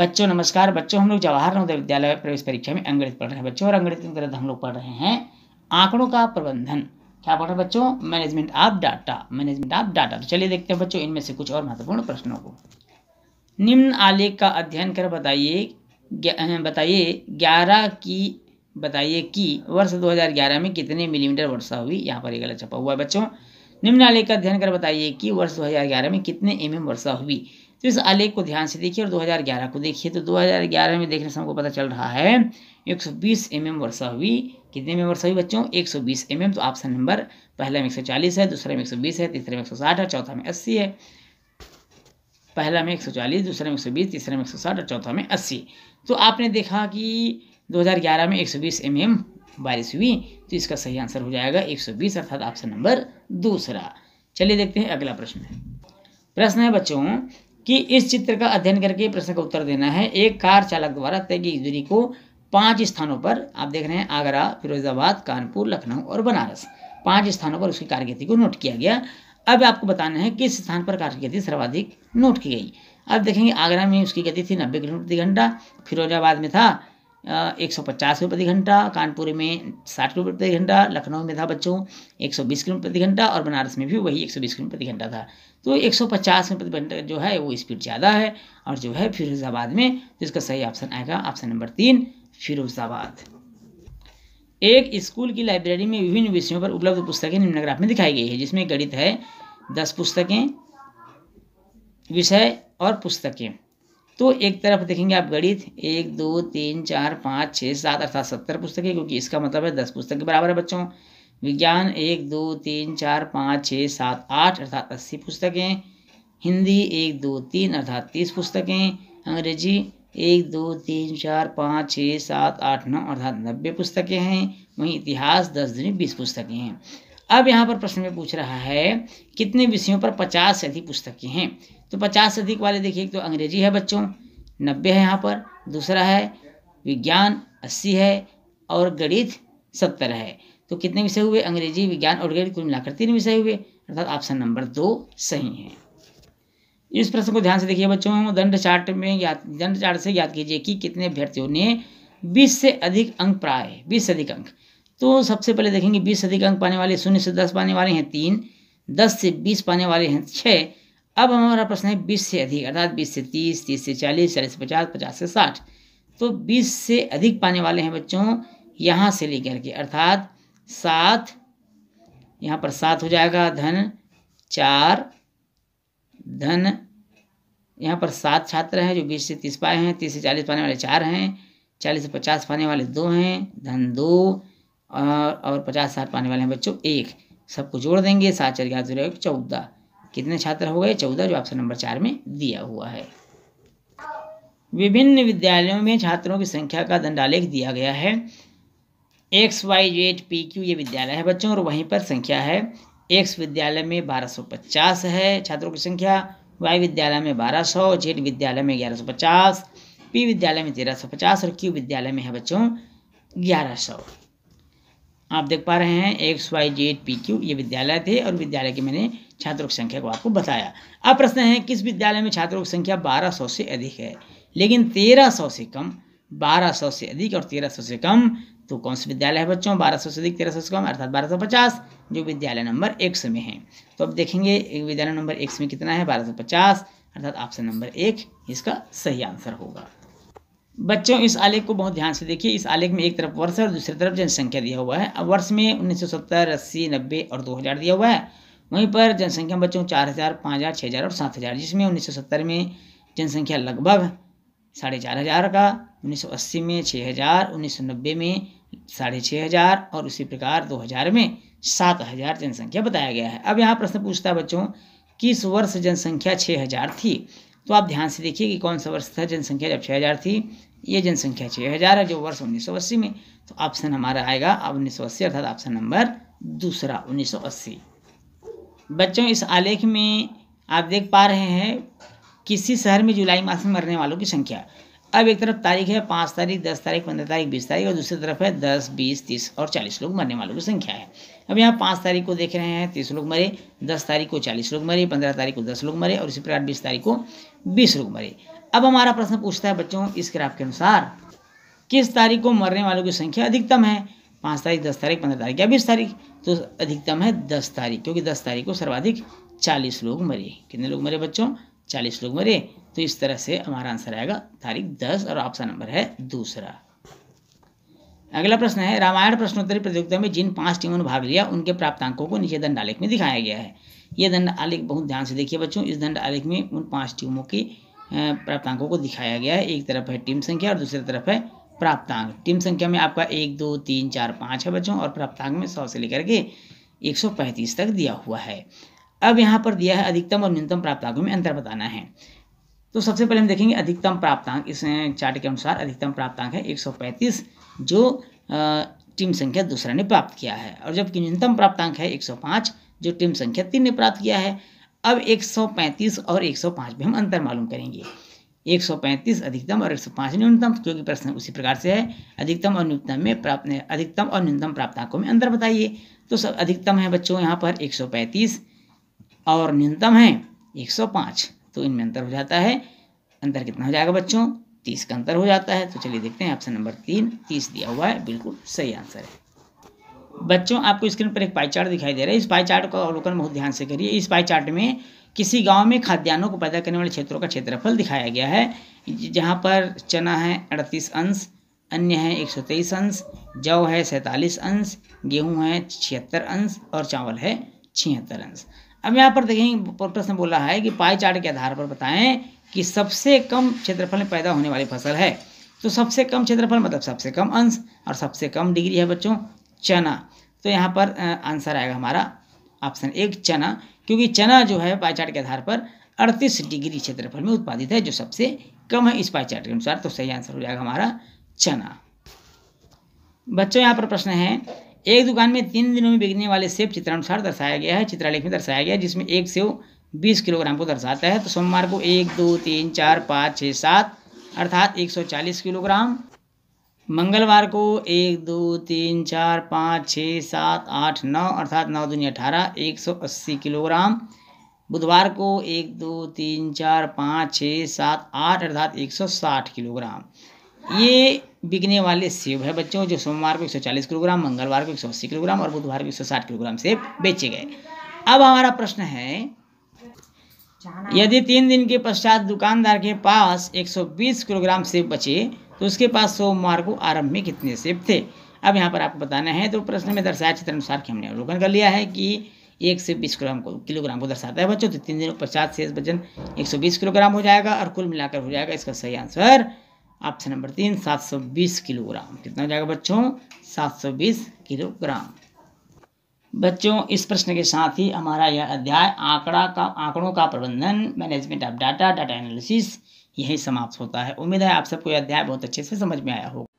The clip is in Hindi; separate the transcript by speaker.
Speaker 1: बच्चों नमस्कार बच्चों हम लोग जवाहर नवोदय विद्यालय प्रवेश परीक्षा में अंग्रेज पढ़ रहे हैं बच्चों और अंग्रेज के अंतर्गत हम लोग पढ़ रहे हैं आंकड़ों का प्रबंधन क्या पढ़ रहे हैं बच्चों management of data management of data तो चलिए देखते हैं बच्चों इनमें से कुछ और महत्वपूर्ण प्रश्नों को निम्न आलेख का अध्ययन कर बताइए बताइए ग्यारह की बताइए कि वर्ष दो में कितने मिलीमीटर वर्षा हुई यहाँ पर एक गलत छपा हुआ है बच्चों निम्न आलेख का अध्ययन कर बताइए कि वर्ष दो में कितने एम वर्षा हुई तो इस आलेख को ध्यान से देखिए और 2011 को देखिए तो 2011 में देखने से हमको पता चल रहा है 120 सौ mm वर्षा हुई कितने में वर्षा हुई बच्चों 120 सौ mm, तो ऑप्शन नंबर पहले में 140 है दूसरे में 120 है तीसरे में 160 है चौथा में 80 है पहला में 140 दूसरे में 120 तीसरे में 160 और चौथा में 80 तो आपने देखा कि 2011 में 120 सौ mm बारिश हुई तो इसका सही आंसर हो जाएगा 120 अर्थात ऑप्शन नंबर दूसरा चलिए देखते हैं अगला प्रश्न प्रश्न है बच्चों कि इस चित्र का अध्ययन करके प्रश्न का उत्तर देना है एक कार चालक द्वारा तय की दूरी को पांच स्थानों पर आप देख रहे हैं आगरा फिरोजाबाद कानपुर लखनऊ और बनारस पांच स्थानों पर उसकी कारगति को नोट किया गया अब आपको बताना है किस स्थान पर कार की गति सर्वाधिक नोट की गई अब देखेंगे आगरा में उसकी गति थी नब्बे किलोमीटर प्रति घंटा फिरोजाबाद में था एक सौ पचास रुपये प्रति घंटा कानपुर में साठ रुपये प्रति घंटा लखनऊ में था बच्चों एक सौ बीस किलोमीटर प्रति घंटा और बनारस में भी वही एक सौ बीस किलोमीटर प्रति घंटा था तो एक सौ पचास में प्रति घंटा जो है वो स्पीड ज़्यादा है और जो है फिरोजाबाद में इसका सही ऑप्शन आएगा ऑप्शन नंबर तीन फिरोजाबाद एक स्कूल की लाइब्रेरी में विभिन्न विषयों पर उपलब्ध पुस्तकें निम्नग्राफ में दिखाई गई है जिसमें गणित है दस पुस्तकें विषय और पुस्तकें तो एक तरफ देखेंगे आप गणित एक दो तीन चार पाँच छः सात अर्थात सत्तर पुस्तकें क्योंकि इसका मतलब है दस पुस्तक के बराबर है बच्चों विज्ञान एक दो तीन चार पाँच छः सात आठ अर्थात अस्सी पुस्तकें हिंदी एक दो तीन अर्थात तीस पुस्तकें अंग्रेजी एक दो तीन चार पाँच छः सात आठ नौ अर्थात नब्बे पुस्तकें हैं वहीं इतिहास दस दिन बीस पुस्तकें हैं अब यहाँ पर प्रश्न में पूछ रहा है कितने विषयों पर पचास से अधिक पुस्तकें हैं तो पचास से अधिक वाले देखिए तो अंग्रेजी है बच्चों नब्बे है यहाँ पर दूसरा है विज्ञान अस्सी है और गणित सत्तर है तो कितने विषय हुए अंग्रेजी विज्ञान और गणित कुल मिलाकर तीन विषय हुए अर्थात ऑप्शन नंबर दो सही है इस प्रश्न को ध्यान से देखिए बच्चों दंड चार्ट में याद दंड चार्ट से याद कीजिए कि कितने अभ्यर्थियों ने बीस से अधिक अंक है बीस से अधिक अंक तो सबसे पहले देखेंगे बीस से अधिक अंक पाने वाले शून्य से दस पाने वाले हैं तीन दस से बीस पाने वाले हैं छः अब हमारा प्रश्न है बीस से अधिक अर्थात बीस से तीस तीस से चालीस चालीस से पचास पचास से साठ तो बीस से अधिक पाने वाले हैं बच्चों यहाँ से लेकर के अर्थात सात यहाँ पर सात हो जाएगा धन चार धन यहाँ पर सात छात्र हैं जो बीस से तीस पाए हैं तीस से चालीस पाने वाले चार हैं चालीस से पचास पाने वाले दो हैं धन दो और और पचास साठ पाने वाले हैं बच्चों एक सबको जोड़ देंगे सात चार ग्यारह जीरो चौदह कितने छात्र हो गए चौदह जो ऑप्शन नंबर चार में दिया हुआ है विभिन्न विद्यालयों में छात्रों की संख्या का दंडालेख दिया गया है X Y Z P Q ये विद्यालय है बच्चों और वहीं पर संख्या है एक्स विद्यालय में 1250 है छात्रों की संख्या वाई विद्यालय में 1200 जेड विद्यालय में 1150 पी विद्यालय में 1350 और क्यू विद्यालय में है बच्चों 1100 आप देख पा रहे हैं X Y Z P Q ये विद्यालय थे और विद्यालय के मैंने छात्रों की संख्या को आपको बताया अब प्रश्न है किस विद्यालय में छात्रों की संख्या 1200 से अधिक है लेकिन 1300 से कम 1200 से अधिक और 1300 से कम तो कौन से विद्यालय है बच्चों 1200 से अधिक 1300 से कम अर्थात 1250 जो विद्यालय नंबर एक में है तो अब देखेंगे विद्यालय नंबर एक में कितना है पचास अर्थात ऑप्शन नंबर एक इसका सही आंसर होगा बच्चों इस आलेख को बहुत ध्यान से देखिए इस आलेख में एक तरफ वर्ष और दूसरी तरफ जनसंख्या दिया हुआ है अब वर्ष में उन्नीस सौ सत्तर अस्सी नब्बे और दो हज़ार दिया हुआ है वहीं पर जनसंख्या बच्चों चार हज़ार पाँच हज़ार छः हज़ार और सात हज़ार जिसमें उन्नीस सौ सत्तर में जनसंख्या लगभग साढ़े चार हज़ार का उन्नीस सौ अस्सी में छः हज़ार उन्नीस सौ नब्बे में साढ़े छः हज़ार और उसी प्रकार दो हज़ार में सात हज़ार जनसंख्या बताया गया है अब यहाँ प्रश्न पूछता है बच्चों किस वर्ष जनसंख्या छः हज़ार थी तो आप ध्यान से देखिए कि कौन सा वर्ष था जनसंख्या जब छः हज़ार थी ये जनसंख्या छः हज़ार है जो वर्ष उन्नीस सौ अस्सी में तो ऑप्शन हमारा आएगा अब उन्नीस सौ अस्सी अर्थात ऑप्शन नंबर दूसरा उन्नीस सौ अस्सी बच्चों इस आलेख में आप देख पा रहे हैं किसी शहर में जुलाई मास में मरने वालों की संख्या अब एक तरफ तारीख है पाँच तारीख दस तारीख पंद्रह तारीख बीस तारीख और दूसरी तरफ है दस बीस तीस और चालीस लोग मरने वालों की संख्या है अब यहाँ पाँच तारीख को देख रहे हैं तीस लोग मरे दस तारीख को चालीस लोग मरे पंद्रह तारीख को दस लोग मरे और इसी प्रकार बीस तारीख को बीस लोग मरे अब हमारा प्रश्न पूछता है बच्चों इस ग्राफ के अनुसार किस तारीख को मरने वालों की संख्या अधिकतम है पाँच तारीख दस तारीख पंद्रह तारीख या बीस तारीख तो अधिकतम है दस तारीख क्योंकि दस तारीख को सर्वाधिक चालीस लोग मरे कितने लोग मरे बच्चों चालीस लोग मरे तो इस तरह से हमारा आंसर आएगा तारीख दस और ऑप्शन नंबर है दूसरा अगला प्रश्न है रामायण प्रश्नोत्तरी प्रतियोगिता में जिन पांच टीमों ने भाग लिया उनके प्राप्तांकों को नीचे दंड आलेख में दिखाया गया है ये दंड आलेख बहुत ध्यान से देखिए बच्चों इस दंड आलेख में उन पांच टीमों के प्राप्तांकों को दिखाया गया है एक तरफ है टीम संख्या और दूसरी तरफ है प्राप्तांक टीम संख्या में आपका एक दो तीन चार पाँच है बच्चों और प्राप्तांक में सौ से लेकर के एक तक दिया हुआ है अब यहाँ पर दिया है अधिकतम और न्यूनतम प्राप्तांकों में अंतर बताना है तो सबसे पहले हम देखेंगे अधिकतम प्राप्तांक इस चार्ट के अनुसार अधिकतम प्राप्तांक है 135 जो टीम संख्या दूसरा ने प्राप्त किया है और जबकि न्यूनतम प्राप्तांक है 105 जो टीम संख्या तीन ने प्राप्त किया है अब 135 और 105 में हम अंतर मालूम करेंगे 135 अधिकतम और 105 न्यूनतम क्योंकि प्रश्न उसी प्रकार से है अधिकतम और न्यूनतम में प्राप्त अधिकतम और न्यूनतम प्राप्तांकों में अंतर बताइए तो सब अधिकतम है बच्चों यहाँ पर पैंतीस और न्यूनतम है पाँच तो इनमें अंतर हो जाता है अंतर कितना हो जाएगा बच्चों तीस का अंतर हो जाता है तो चलिए देखते हैं ऑप्शन नंबर तीन तीस दिया हुआ है बिल्कुल सही आंसर है बच्चों आपको स्क्रीन पर एक पाई चार्ट दिखाई दे रहा है इस पाई चार्ट का अवलोकन बहुत ध्यान से करिए इस पाई चार्ट में किसी गांव में खाद्यान्नों को पैदा करने वाले क्षेत्रों का क्षेत्रफल दिखाया गया है जहां पर चना है अड़तीस अंश अन्य है एक सौ तेईस अंश जौ है सैंतालीस अंश गेहूं है छिहत्तर अंश और चावल है छिहत्तर अंश अब यहाँ पर देखेंगे प्रश्न बोला है कि पाई चार्ट के आधार पर बताएं कि सबसे कम क्षेत्रफल में पैदा होने वाली फसल है तो सबसे कम क्षेत्रफल मतलब सबसे कम अंश और सबसे कम डिग्री है बच्चों चना तो यहाँ पर आंसर आएगा हमारा ऑप्शन एक चना क्योंकि चना जो है पाई चार्ट के आधार पर अड़तीस डिग्री क्षेत्रफल में उत्पादित है जो सबसे कम है इस पाई चार्ट के अनुसार तो सही आंसर हो जाएगा हमारा चना बच्चों यहाँ पर प्रश्न है एक दुकान में तीन दिनों में बिकने वाले सेब चित्रानुसार दर्शाया गया है चित्रालेख में दर्शाया गया है जिसमें एक सेब बीस किलोग्राम को दर्शाता है तो सोमवार को एक दो तीन चार पाँच छः सात अर्थात एक सौ चालीस किलोग्राम मंगलवार को एक दो तीन चार पाँच छः सात आठ नौ अर्थात नौ दुनिया अठारह एक सौ अस्सी किलोग्राम बुधवार को एक दो तीन चार पाँच छः सात आठ अर्थात एक सौ साठ किलोग्राम ये बिकने वाले सेब है बच्चों जो सोमवार को 140 किलोग्राम मंगलवार को 180 किलोग्राम और बुधवार को 160 किलोग्राम सेब बेचे गए अब हमारा प्रश्न है यदि तीन दिन के पश्चात दुकानदार के पास 120 किलोग्राम सेब बचे तो उसके पास सोमवार को आरंभ में कितने सेब थे अब यहाँ पर आपको बताना है तो प्रश्न में दर्शाया चित्र अनुसार कि हमने अवलोकन कर लिया है कि एक से बीस किलोग्राम को किलोग्राम को दर्शाता है बच्चों तो तीन दिनों पश्चात से वजन एक सौ बीस किलोग्राम हो जाएगा और कुल मिलाकर हो जाएगा इसका सही आंसर ऑप्शन नंबर तीन सात सौ बीस किलोग्राम कितना हो जाएगा बच्चों सात सौ बीस किलोग्राम बच्चों इस प्रश्न के साथ ही हमारा यह अध्याय आंकड़ा का आंकड़ों का प्रबंधन management of data data analysis यही समाप्त होता है उम्मीद है आप सबको यह अध्याय बहुत अच्छे से समझ में आया होगा